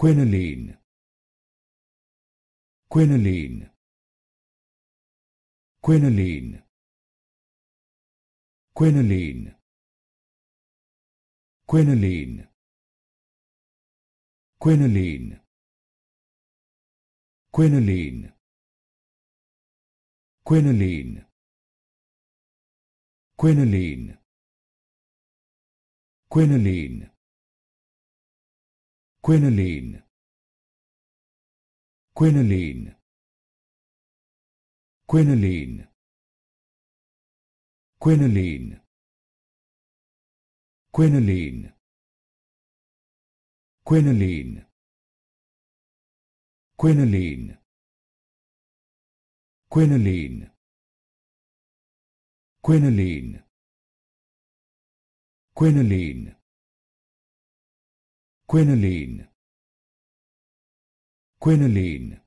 quinoline quinoline quinoline quinoline quinoline quinoline quinoline quinoline quinoline quinoline quinoline quinoline quinoline quinoline quinoline quinoline quinoline quinoline quinoline quinoline quinoline quinoline